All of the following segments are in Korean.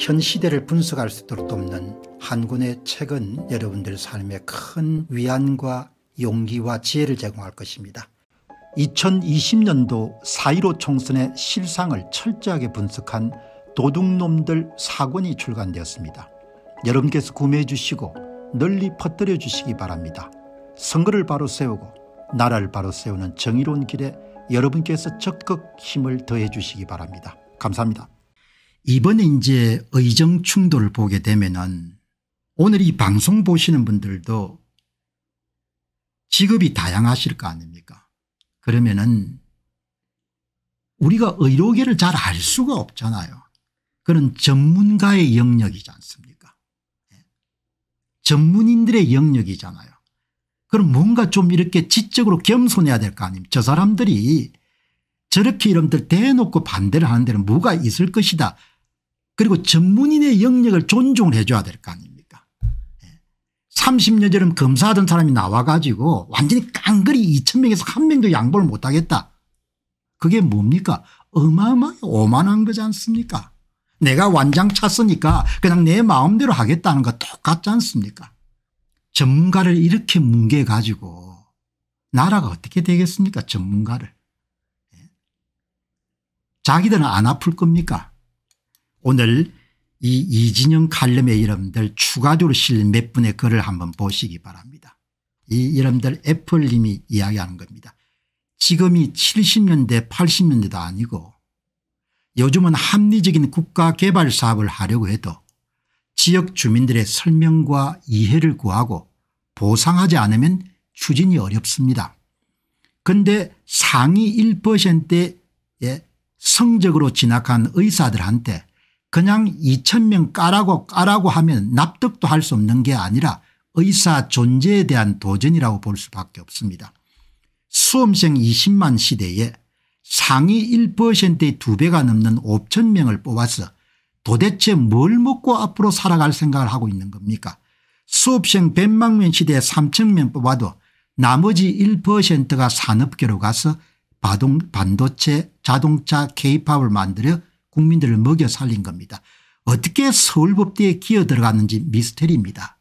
현 시대를 분석할 수 있도록 돕는 한군의 책은 여러분들 삶에 큰 위안과 용기와 지혜를 제공할 것입니다. 2020년도 4.15 총선의 실상을 철저하게 분석한 도둑놈들 사권이 출간되었습니다. 여러분께서 구매해 주시고 널리 퍼뜨려 주시기 바랍니다. 선거를 바로 세우고 나라를 바로 세우는 정의로운 길에 여러분께서 적극 힘을 더해 주시기 바랍니다. 감사합니다. 이번에 이제 의정 충돌을 보게 되면은 오늘 이 방송 보시는 분들도 직업이 다양하실 거 아닙니까 그러면은 우리가 의료계를 잘 알 수가 없잖아요. 그런 전문가의 영역이지 않습니까 예. 전문인들의 영역이잖아요. 그럼 뭔가 좀 이렇게 지적으로 겸손해야 될 거 아닙니까 저 사람들이 저렇게 이름들 대놓고 반대를 하는 데는 뭐가 있을 것이다 그리고 전문인의 영역을 존중을 해 줘야 될 거 아닙니까 30년 예. 전에 검사하던 사람이 나와 가지고 완전히 깡그리 2천명에서 1 명도 양보를 못하겠다. 그게 뭡니까 어마어마하게 오만한 거지 않습니까 내가 완장 찼으니까 그냥 내 마음대로 하겠다는 거 똑같지 않습니까 전문가를 이렇게 뭉개 가지고 나라가 어떻게 되겠습니까 전문가를 예. 자기들은 안 아플 겁니까 오늘 이 이진영 칼럼의 이름들 추가적으로 실린 몇 분의 글을 한번 보시기 바랍니다. 이 이름들 애플님이 이야기하는 겁니다. 지금이 70년대 80년대도 아니고 요즘은 합리적인 국가개발 사업을 하려고 해도 지역 주민들의 설명과 이해를 구하고 보상하지 않으면 추진이 어렵습니다. 근데 상위 1%의 성적으로 진학한 의사들한테 그냥 2천명 까라고 까라고 하면 납득도 할 수 없는 게 아니라 의사 존재에 대한 도전이라고 볼 수밖에 없습니다. 수험생 20만 시대에 상위 1%의 2배가 넘는 5천명을 뽑아서 도대체 뭘 먹고 앞으로 살아갈 생각을 하고 있는 겁니까 수업생 100만 명 시대에 3천명 뽑아도 나머지 1%가 산업계로 가서 반도체 자동차 케이팝을 만들어 국민들을 먹여 살린 겁니다. 어떻게 서울법대에 기어 들어갔는지 미스터리입니다.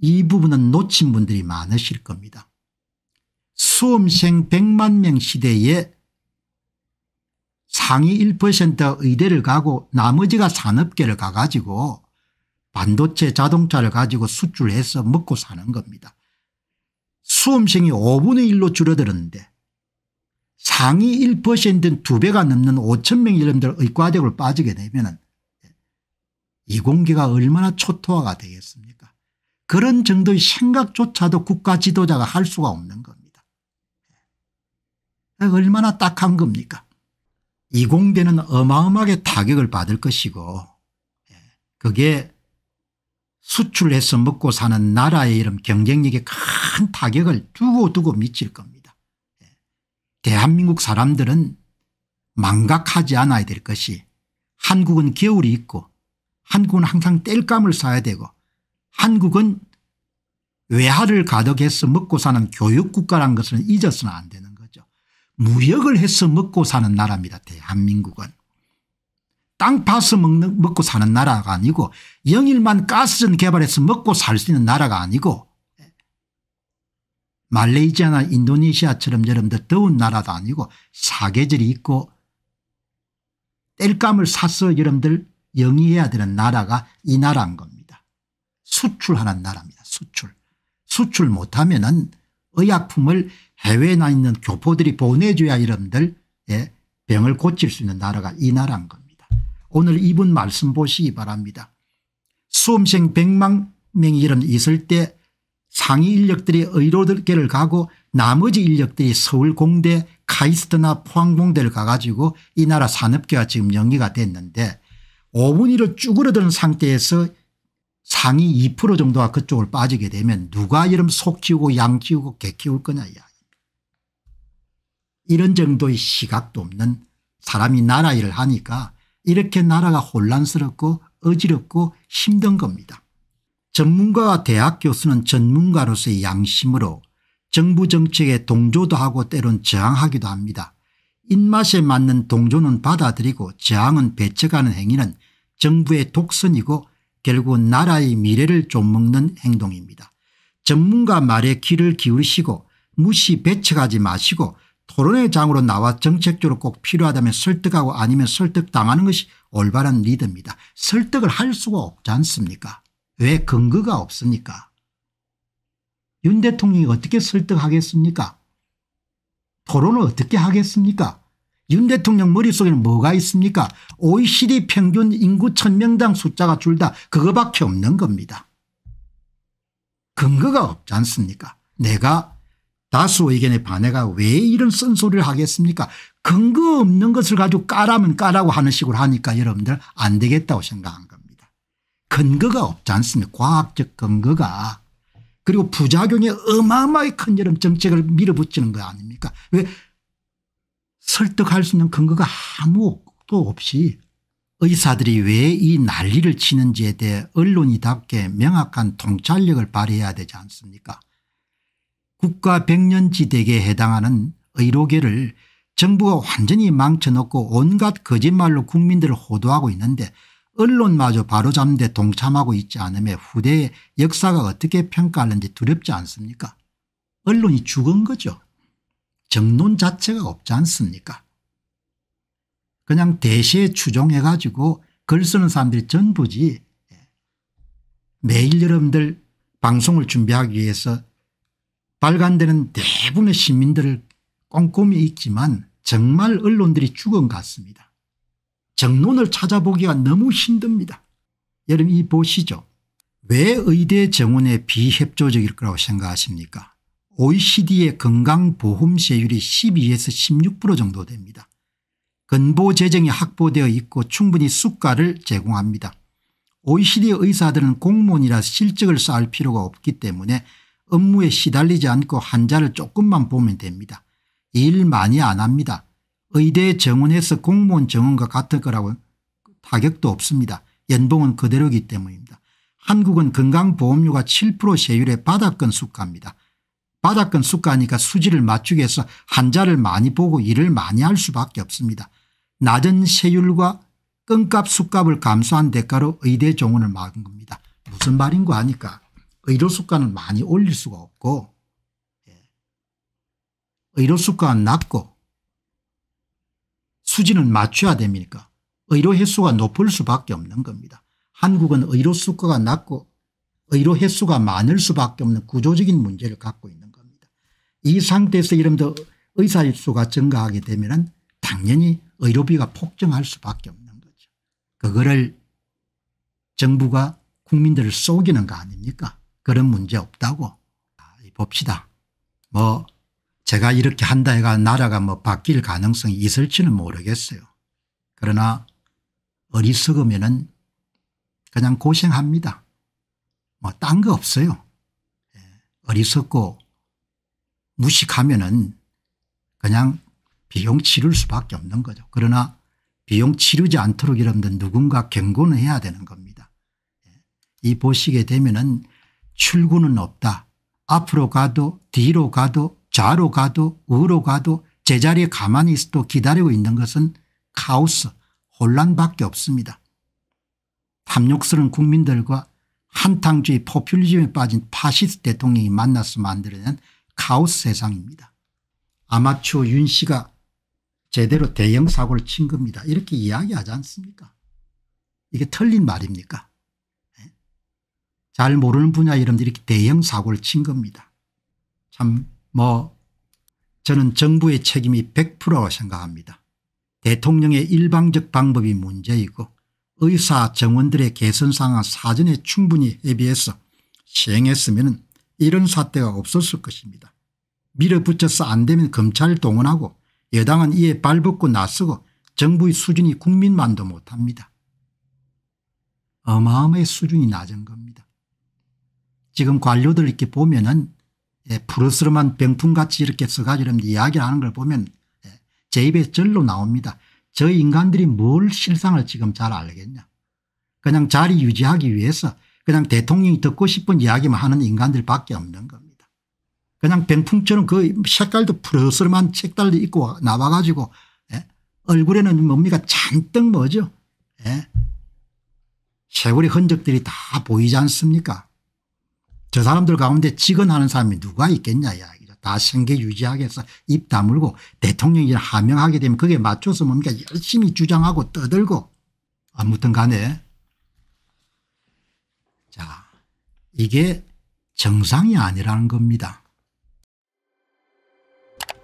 이 부분은 놓친 분들이 많으실 겁니다. 수험생 100만 명 시대에 상위 1% 의대를 가고 나머지가 산업계를 가가지고 반도체 자동차를 가지고 수출해서 먹고 사는 겁니다. 수험생이 5분의 1로 줄어들었는데 상위 1%인 두 배가 넘는 5천 명 여러분들 의과대학을 빠지게 되면 이 공개가 얼마나 초토화가 되겠습니까 그런 정도의 생각조차도 국가 지도자가 할 수가 없는 겁니다. 얼마나 딱한 겁니까 이공대는 어마어마하게 타격을 받을 것이고 예, 그게 수출해서 먹고 사는 나라의 이름 경쟁력에 큰 타격을 두고두고 미칠 겁니다. 대한민국 사람들은 망각하지 않아야 될 것이 한국은 겨울이 있고 한국은 항상 땔감을 쌓아야 되고 한국은 외화를 가득해서 먹고 사는 교육국가란 것은 잊어서는 안 되는 거죠. 무역을 해서 먹고 사는 나라입니다. 대한민국은. 땅 파서 먹는, 먹고 사는 나라가 아니고 영일만 가스전 개발해서 먹고 살 수 있는 나라가 아니고 말레이시아나 인도네시아처럼 여러분들 더운 나라도 아니고 사계절이 있고 땔감을 사서 여러분들 영위해야 되는 나라가 이 나라인 겁니다. 수출하는 나라입니다. 수출. 수출 못하면 은 의약품을 해외에 나 있는 교포들이 보내줘야 여러분들 예, 병을 고칠 수 있는 나라가 이 나라인 겁니다. 오늘 이분 말씀 보시기 바랍니다. 수험생 100만 명이 여러분 있을 때 상위 인력들이 의료계를 들 가고 나머지 인력들이 서울공대 카이스트나 포항공대를 가가지고 이 나라 산업계가 지금 영위가 됐는데 5분 위로 쭈그러드는 상태에서 상위 2% 정도가 그쪽을 빠지게 되면 누가 이름 속 키우고 양 키우고 개 키울 거냐 이야 이런 정도의 시각도 없는 사람이 나라 일을 하니까 이렇게 나라가 혼란스럽고 어지럽고 힘든 겁니다. 전문가와 대학 교수는 전문가로서의 양심으로 정부 정책에 동조도 하고 때론 저항하기도 합니다. 입맛에 맞는 동조는 받아들이고 저항은 배척하는 행위는 정부의 독선이고 결국 나라의 미래를 좀먹는 행동입니다. 전문가 말에 귀를 기울이시고 무시 배척하지 마시고 토론의 장으로 나와 정책적으로 꼭 필요하다면 설득하고 아니면 설득당하는 것이 올바른 리더입니다. 설득을 할 수가 없지 않습니까 왜 근거가 없습니까? 윤 대통령이 어떻게 설득하겠습니까? 토론을 어떻게 하겠습니까? 윤 대통령 머릿속에는 뭐가 있습니까? OECD 평균 인구 1000명당 숫자가 둘다 그거밖에 없는 겁니다. 근거가 없지 않습니까? 내가 다수 의견에 반해가 왜 이런 쓴소리를 하겠습니까? 근거 없는 것을 가지고 까라면 까라고 하는 식으로 하니까 여러분들 안 되겠다고 생각한 거예요. 근거가 없지 않습니까 과학적 근거가. 그리고 부작용에 어마어마하게 큰 여름 정책을 밀어붙이는 거 아닙니까 왜 설득할 수 있는 근거가 아무것도 없이 의사들이 왜 이 난리를 치는지에 대해 언론이답게 명확한 통찰력을 발휘해야 되지 않습니까 국가 백년지대계에 해당하는 의료계를 정부가 완전히 망쳐놓고 온갖 거짓말로 국민들을 호도하고 있는데 언론마저 바로잡는 데 동참하고 있지 않으에 후대의 역사가 어떻게 평가하는지 두렵지 않습니까 언론이 죽은 거죠. 정론 자체가 없지 않습니까 그냥 대시에 추종해 가지고 글 쓰는 사람들이 전부지 예, 매일 여러분들 방송을 준비하기 위해서 발간되는 대부분의 시민들을 꼼꼼히 읽지만 정말 언론들이 죽은 것 같습니다. 정론을 찾아보기가 너무 힘듭니다. 여러분 이 보시죠. 왜 의대 정원에 비협조적일 거라고 생각하십니까 OECD의 건강보험세율이 12에서 16% 정도 됩니다. 근보 재정이 확보되어 있고 충분히 숙가를 제공합니다. OECD 의사들은 공무원이라 실적을 쌓을 필요가 없기 때문에 업무에 시달리지 않고 환자를 조금만 보면 됩니다. 일 많이 안 합니다. 의대 정원에서 공무원 정원과 같을 거라고 타격도 없습니다. 연봉은 그대로이기 때문입니다. 한국은 건강보험료가 7% 세율의 바닥권 수가입니다. 바닥권 수가니까 수지를 맞추기 위해서 한자를 많이 보고 일을 많이 할 수밖에 없습니다. 낮은 세율과 끈값 수값을 감수한 대가로 의대 정원을 막은 겁니다. 무슨 말인가 하니까 의료 수가는 많이 올릴 수가 없고 예. 의료 수가는 낮고 수준을 맞춰야 됩니까 의료 횟수가 높을 수밖에 없는 겁니다. 한국은 의료 수가 낮고 의료 횟수가 많을 수밖에 없는 구조적인 문제를 갖고 있는 겁니다. 이 상태에서 이름도 의사 일수가 증가하게 되면 당연히 의료비가 폭증할 수밖에 없는 거죠. 그거를 정부가 국민들을 속이는 거 아닙니까 그런 문제 없다고 봅시다. 뭐 제가 이렇게 한다 해가 나라가 뭐 바뀔 가능성이 있을지는 모르겠어요. 그러나 어리석으면은 그냥 고생합니다. 뭐 딴 거 없어요. 예, 어리석고 무식하면은 그냥 비용 치를 수밖에 없는 거죠. 그러나 비용 치르지 않도록 여러분들 누군가 경고는 해야 되는 겁니다. 예, 이 보시게 되면은 출구는 없다. 앞으로 가도 뒤로 가도 좌로 가도 우로 가도 제자리에 가만히 있어도 기다리고 있는 것은 카오스 혼란밖에 없습니다. 탐욕스러운 국민들과 한탕주의 포퓰리즘에 빠진 파시스 대통령이 만나서 만들어낸 카오스 세상입니다. 아마추어 윤 씨가 제대로 대형 사고를 친 겁니다. 이렇게 이야기하지 않습니까 이게 틀린 말입니까 예? 잘 모르는 분야 이름들이 이렇게 대형 사고를 친 겁니다. 참뭐 저는 정부의 책임이 100%라고 생각합니다. 대통령의 일방적 방법이 문제이고 의사 정원들의 개선 상황 사전에 충분히 협의해서 시행했으면 이런 사태가 없었을 것입니다. 밀어붙여서 안 되면 검찰 동원하고 여당은 이에 발벗고 나서고 정부의 수준이 국민만도 못합니다. 어마어마의 수준이 낮은 겁니다. 지금 관료들 이렇게 보면 은 예, 푸르스름한 병풍같이 이렇게 써가지고 이야기를 하는 걸 보면 예, 제 입에 절로 나옵니다. 저 인간들이 뭘 실상을 지금 잘 알겠냐. 그냥 자리 유지하기 위해서 그냥 대통령이 듣고 싶은 이야기만 하는 인간들밖에 없는 겁니다. 그냥 병풍처럼 그 색깔도 푸르스름한 색깔도 입고 나와가지고 예, 얼굴에는 뭡니까 잔뜩 뭐죠. 예. 세월의 흔적들이 다 보이지 않습니까 저 사람들 가운데 직언하는 사람이 누가 있겠냐 이야기죠. 다 생계 유지하기 위해서 입 다물고 대통령이 하명하게 되면 그게 맞춰서 뭡니까 열심히 주장하고 떠들고 아무튼 간에 자 이게 정상이 아니라는 겁니다.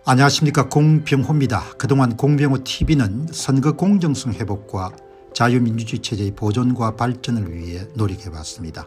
안녕하십니까 공병호입니다. 그동안 공병호TV는 선거 공정성 회복과 자유민주주의 체제의 보존과 발전을 위해 노력해봤습니다.